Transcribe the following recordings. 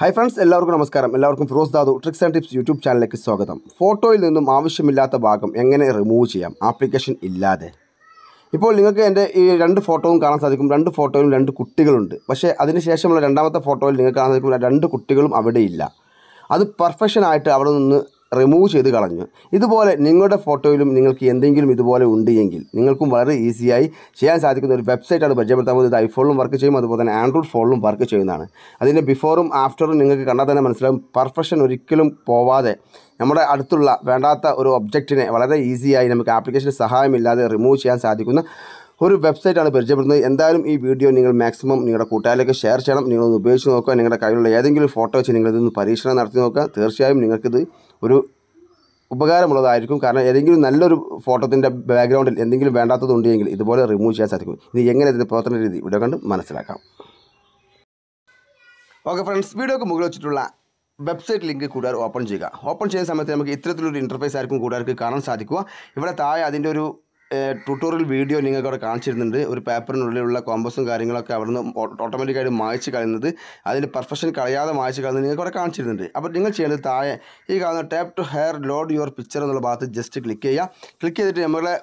hi friends എല്ലാവർക്കും നമസ്കാരം എല്ലാവർക്കും Firoz Dadu tricks and tips YouTube ചാനലിലേക്ക് സ്വാഗതം ഫോട്ടോയിൽ നിന്നും ആവശ്യമില്ലാത്ത ഭാഗം എങ്ങനെ റിമൂവ് ചെയ്യാം ആപ്ലിക്കേഷൻ ഇല്ലാതെ ഇപ്പോൾ നിങ്ങൾക്ക് എൻ്റെ ഈ രണ്ട് ഫോട്ടോയും കാണാൻ സാധിക്കും രണ്ട് ഫോട്ടോയിലും രണ്ട് കുട്ടികളുണ്ട് പക്ഷേ അതിനുശേഷമുള്ള രണ്ടാമത്തെ ഫോട്ടോയിൽ നിങ്ങൾക്ക് കാണാൻ സാധിക്കും രണ്ട് കുട്ടികളും അവിടെ ഇല്ല അത് പെർഫെക്ഷനായിട്ട് അവിടെ നിന്ന് റിമൂവ് ചെയ്ത് കളഞ്ഞു ഇതുപോലെ നിങ്ങളുടെ ഫോട്ടോയിലും നിങ്ങൾക്ക് എന്തെങ്കിലും ഇതുപോലെ ഉണ്ട് എങ്കിൽ നിങ്ങൾക്കും വളരെ ഈസിയായി ചെയ്യാൻ സാധിക്കുന്ന ഒരു വെബ്സൈറ്റാണ് പരിചയപ്പെടുത്താൻ പോകുന്നത് ഐഫോണിലും വർക്ക് ചെയ്യും അതുപോലെ തന്നെ ആൻഡ്രോയിഡ് ഫോണിലും വർക്ക് ചെയ്യുന്നതാണ് അതിൻ്റെ ബിഫോറും ആഫ്റ്ററും നിങ്ങൾക്ക് കണ്ടാൽ തന്നെ മനസ്സിലാവും പെർഫെക്ഷൻ ഒരിക്കലും പോവാതെ നമ്മുടെ അടുത്തുള്ള വേണ്ടാത്ത ഒരു ഒബ്ജക്റ്റിനെ വളരെ ഈസിയായി നമുക്ക് ആപ്ലിക്കേഷൻ്റെ സഹായമില്ലാതെ റിമൂവ് ചെയ്യാൻ സാധിക്കുന്ന ഒരു വെബ്സൈറ്റാണ് പരിചയപ്പെടുന്നത് എന്തായാലും ഈ വീഡിയോ നിങ്ങൾ മാക്സിമം നിങ്ങളുടെ കൂട്ടുകാരിലേക്ക് ഷെയർ ചെയ്യണം നിങ്ങളൊന്ന് ഉപയോഗിച്ച് നോക്കുക നിങ്ങളുടെ കയ്യിലുള്ള ഏതെങ്കിലും ഫോട്ടോ വെച്ച് നിങ്ങളിതൊന്ന് പരീക്ഷണം നടത്തി നോക്കുക തീർച്ചയായും നിങ്ങൾക്കിത് ഒരു ഉപകാരമുള്ളതായിരിക്കും കാരണം ഏതെങ്കിലും നല്ലൊരു ഫോട്ടോത്തിൻ്റെ ബാക്ക്ഗ്രൗണ്ടിൽ എന്തെങ്കിലും വേണ്ടാത്തതുണ്ടെങ്കിൽ ഇതുപോലെ റിമൂവ് ചെയ്യാൻ സാധിക്കും ഇത് എങ്ങനെ ഇതിൻ്റെ പ്രവർത്തന രീതി ഇവിടെ കണ്ട് മനസ്സിലാക്കാം ഓക്കെ ഫ്രണ്ട്സ് വീഡിയോക്ക് മുകളിൽ വെച്ചിട്ടുള്ള വെബ്സൈറ്റ് ലിങ്ക് കൂടാർ ഓപ്പൺ ചെയ്യുക ഓപ്പൺ ചെയ്യുന്ന സമയത്ത് നമുക്ക് ഇത്തരത്തിലൊരു ഇൻ്റർഫേസ് ആയിരിക്കും കൂടാർക്ക് കാണാൻ സാധിക്കുക ഇവിടെ താഴെ അതിൻ്റെ ഒരു ട്യൂട്ടോറിയൽ വീഡിയോ നിങ്ങൾക്ക് അവിടെ കാണിച്ചിരുന്നുണ്ട് ഒരു പേപ്പറിനുള്ളിലുള്ള കോമ്പസും കാര്യങ്ങളൊക്കെ അവിടുന്ന് ഓട്ടോമാറ്റിക്കായിട്ട് മായച്ച് കളയുന്നത് അതിൻ്റെ പെർഫെക്ഷൻ കളയാതെ മായച്ച് കളയുന്നത് നിങ്ങൾക്ക് അവിടെ കാണിച്ചിരുന്നുണ്ട് അപ്പോൾ നിങ്ങൾ ചെയ്യേണ്ടത് താഴെ ഈ കാണുന്ന tap to here load your picture എന്നുള്ള ഭാഗത്ത് ജസ്റ്റ് ക്ലിക്ക് ചെയ്യുക ക്ലിക്ക് ചെയ്തിട്ട് നമ്മളെ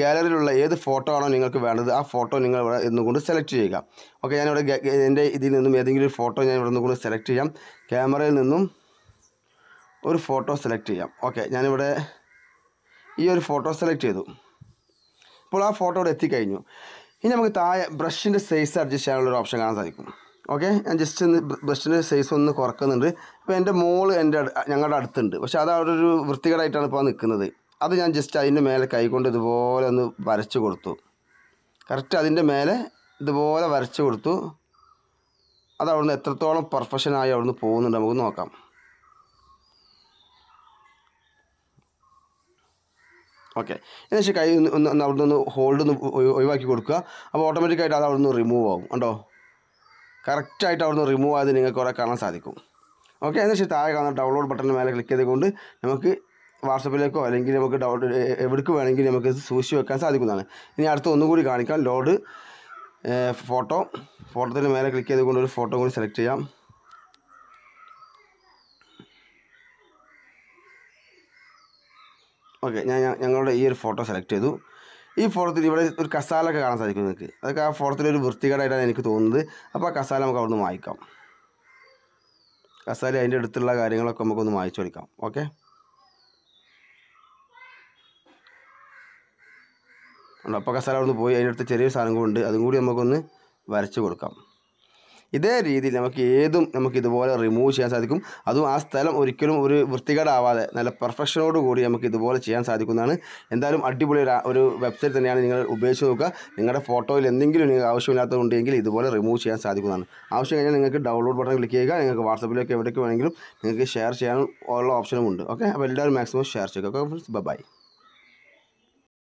ഗാലറിയിലുള്ള ഏത് ഫോട്ടോ ആണോ നിങ്ങൾക്ക് വേണ്ടത് ആ ഫോട്ടോ നിങ്ങൾ ഇവിടെ കൊണ്ട് സെലക്ട് ചെയ്യുക ഓക്കെ ഞാനിവിടെ എൻ്റെ ഇതിൽ നിന്നും ഏതെങ്കിലും ഒരു ഫോട്ടോ ഞാൻ ഇവിടെ നിന്നുകൊണ്ട് സെലക്ട് ചെയ്യാം ക്യാമറയിൽ നിന്നും ഒരു ഫോട്ടോ സെലക്ട് ചെയ്യാം ഓക്കെ ഞാനിവിടെ ഈ ഒരു ഫോട്ടോ സെലക്ട് ചെയ്തു ഇപ്പോൾ ആ ഫോട്ടോ അവിടെ എത്തിക്കഴിഞ്ഞു ഇനി നമുക്ക് താഴെ ബ്രഷിൻ്റെ സൈസ് അഡ്ജസ്റ്റ് ചെയ്യാനുള്ള ഒരു ഓപ്ഷൻ കാണാൻ സാധിക്കും ഓക്കെ ഞാൻ ജസ്റ്റ് ഒന്ന് ബ്രഷിൻ്റെ സൈസ് ഒന്ന് കുറക്കുന്നുണ്ട് ഇപ്പോൾ എൻ്റെ മോള് എൻ്റെ ഞങ്ങളുടെ അടുത്തുണ്ട് പക്ഷേ അത് അവിടെ ഒരു വൃത്തികേടായിട്ടാണ് ഇപ്പോൾ നിൽക്കുന്നത് അത് ഞാൻ ജസ്റ്റ് അതിൻ്റെ മേലെ കൈകൊണ്ട് ഇതുപോലെ ഒന്ന് വരച്ചു കൊടുത്തു കറക്റ്റ് അതിൻ്റെ മേലെ ഇതുപോലെ വരച്ചു കൊടുത്തു അത് അവിടുന്ന് എത്രത്തോളം പെർഫെക്ഷനായി അവിടുന്ന് പോകുന്നുണ്ട് നമുക്ക് നോക്കാം ഓക്കെ വെച്ചാൽ കൈ ഒന്ന് ഒന്ന് അവിടെ നിന്ന് ഹോൾഡ് ഒന്ന് ഒഴിവാക്കി കൊടുക്കുക അപ്പോൾ ഓട്ടോമാറ്റിക്കായിട്ട് അത് അവിടെ നിന്ന് റിമൂവ് ആവും കണ്ടോ കറക്റ്റായിട്ട് അവിടെ നിന്ന് റിമൂവ് ആയത് നിങ്ങൾക്ക് കുറേ കാണാൻ സാധിക്കും ഓക്കെ വെച്ചാൽ താഴെ കാണുന്ന ഡൗൺലോഡ് ബട്ടൺ മേലെ ക്ലിക്ക് ചെയ്തുകൊണ്ട് നമുക്ക് വാട്സപ്പിലേക്കോ അല്ലെങ്കിൽ നമുക്ക് ഡൗൺ എവിടേക്ക് വേണമെങ്കിൽ നമുക്ക് സൂക്ഷിച്ച് വെക്കാൻ സാധിക്കുന്നതാണ് ഇനി അടുത്ത ഒന്നുകൂടി കാണിക്കാം ലോഡ് ഫോട്ടോ ഫോട്ടോത്തിന് മേലെ ക്ലിക്ക് ചെയ്തുകൊണ്ട് ഒരു ഫോട്ടോ കൂടി സെലക്ട് ചെയ്യാം ഓക്കെ ഞാൻ ഞങ്ങളുടെ ഈ ഒരു ഫോട്ടോ സെലക്ട് ചെയ്തു ഈ ഫോട്ടത്തിൽ ഇവിടെ ഒരു കസാലൊക്കെ കാണാൻ സാധിക്കും നിങ്ങൾക്ക് അതൊക്കെ ആ ഫോട്ടത്തിൽ ഒരു വൃത്തികേടായിട്ടാണ് എനിക്ക് തോന്നുന്നത് അപ്പോൾ ആ കസാല നമുക്ക് അവിടെ നിന്ന് വായിക്കാം കസാല അതിൻ്റെ അടുത്തുള്ള കാര്യങ്ങളൊക്കെ നമുക്കൊന്ന് വായിച്ചു കൊടുക്കാം ഓക്കെ അപ്പോൾ കസാല അവിടുന്ന് പോയി അതിൻ്റെ അടുത്ത് ചെറിയ സാധനം കൊണ്ട് അതും കൂടി നമുക്കൊന്ന് വരച്ച് കൊടുക്കാം ഇതേ രീതിയിൽ നമുക്ക് ഏതും നമുക്ക് ഇതുപോലെ റിമൂവ് ചെയ്യാൻ സാധിക്കും അതും ആ സ്ഥലം ഒരിക്കലും ഒരു വൃത്തികേടാവാതെ നല്ല പെർഫെക്ഷനോട് കൂടി നമുക്ക് ഇതുപോലെ ചെയ്യാൻ സാധിക്കുന്നതാണ് എന്തായാലും അടിപൊളി ഒരു വെബ്സൈറ്റ് തന്നെയാണ് നിങ്ങൾ ഉപയോഗിച്ച് നോക്കുക നിങ്ങളുടെ ഫോട്ടോയിൽ എന്തെങ്കിലും നിങ്ങൾക്ക് ആവശ്യമില്ലാത്തതുണ്ടെങ്കിൽ ഇതുപോലെ റിമൂവ് ചെയ്യാൻ സാധിക്കുന്നതാണ് ആവശ്യം കഴിഞ്ഞാൽ നിങ്ങൾക്ക് ഡൗൺലോഡ് ബട്ടൺ ക്ലിക്ക് ചെയ്യുക നിങ്ങൾക്ക് വാട്സപ്പിലേക്ക് എവിടേക്ക് വേണമെങ്കിലും നിങ്ങൾക്ക് ഷെയർ ചെയ്യാനും ഉള്ള ഓപ്ഷനും ഉണ്ട് ഓക്കെ അപ്പോൾ എല്ലാവരും മാക്സിമം ഷെയർ ചെയ്യുക ഓക്കെ ഫ്രണ്ട്സ് ബൈ